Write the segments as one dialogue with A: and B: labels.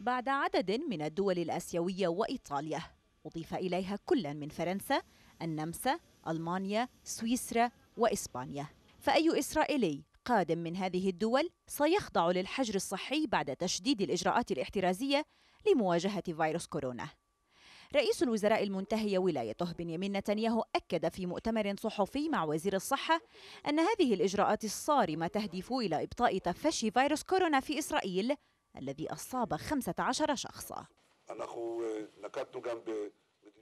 A: بعد عدد من الدول الآسيوية وإيطاليا أضيف إليها كل من فرنسا النمسا ألمانيا سويسرا وإسبانيا فأي إسرائيلي قادم من هذه الدول سيخضع للحجر الصحي بعد تشديد الإجراءات الاحترازية لمواجهة فيروس كورونا رئيس الوزراء المنتهي ولايته بنيامين نتنياهو أكد في مؤتمر صحفي مع وزير الصحة أن هذه الإجراءات الصارمة تهدف إلى إبطاء تفشي فيروس كورونا في إسرائيل الذي أصاب 15 شخصا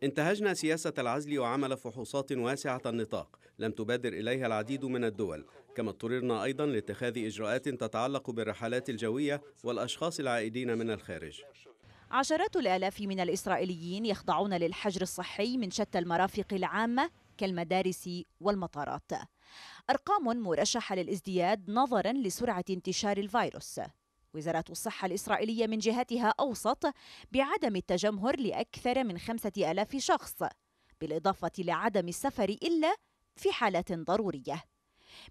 A: انتهجنا سياسة العزل وعمل فحوصات واسعة النطاق لم تبادر إليها العديد من الدول كما اضطررنا أيضا لاتخاذ إجراءات تتعلق بالرحلات الجوية والأشخاص العائدين من الخارج عشرات الآلاف من الإسرائيليين يخضعون للحجر الصحي من شتى المرافق العامة كالمدارس والمطارات أرقام مرشحة للازدياد نظرا لسرعة انتشار الفيروس وزارة الصحة الإسرائيلية من جهتها أوصت بعدم التجمهر لأكثر من خمسة ألاف شخص بالإضافة لعدم السفر إلا في حالات ضرورية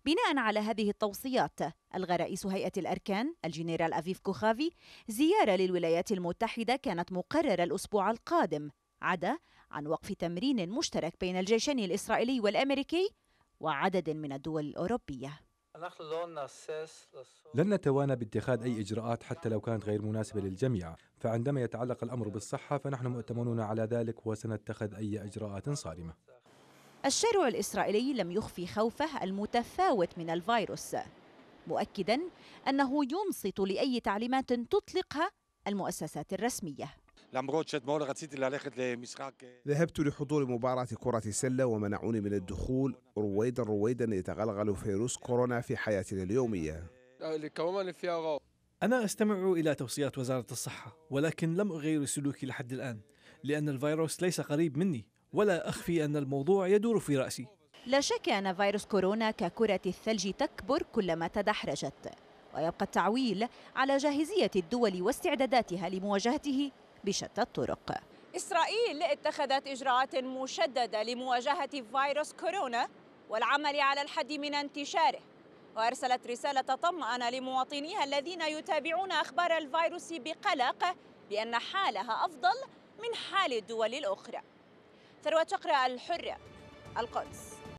A: بناء على هذه التوصيات ألغى رئيس هيئة الأركان الجنرال أفيف كوخافي زيارة للولايات المتحدة كانت مقررة الأسبوع القادم عدا عن وقف تمرين مشترك بين الجيشين الإسرائيلي والأمريكي وعدد من الدول الأوروبية لن نتوانى باتخاذ أي إجراءات حتى لو كانت غير مناسبة للجميع فعندما يتعلق الأمر بالصحة فنحن مؤتمنون على ذلك وسنتخذ أي إجراءات صارمة الشارع الإسرائيلي لم يخفي خوفه المتفاوت من الفيروس مؤكدا أنه ينصت لأي تعليمات تطلقها المؤسسات الرسمية למרות שאתמול רציתי ללכת למשחק. ذهبت لحضور مباراة كرة السلة ومنعوني من الدخول رويدا رويدا يتغلغل فيروس كورونا في حياتنا اليومية أنا أستمع إلى توصيات وزارة الصحة ولكن لم أغير سلوكي لحد الآن لأن الفيروس ليس قريب مني ولا أخفي أن الموضوع يدور في رأسي لا شك أن فيروس كورونا ككرة الثلج تكبر كلما تدحرجت ويبقى التعويل على جاهزية الدول واستعداداتها لمواجهته بشتى الطرق إسرائيل اتخذت إجراءات مشددة لمواجهة فيروس كورونا والعمل على الحد من انتشاره وأرسلت رسالة طمأنة لمواطنيها الذين يتابعون أخبار الفيروس بقلق بأن حالها أفضل من حال الدول الأخرى ثروة شقرة الحرة القدس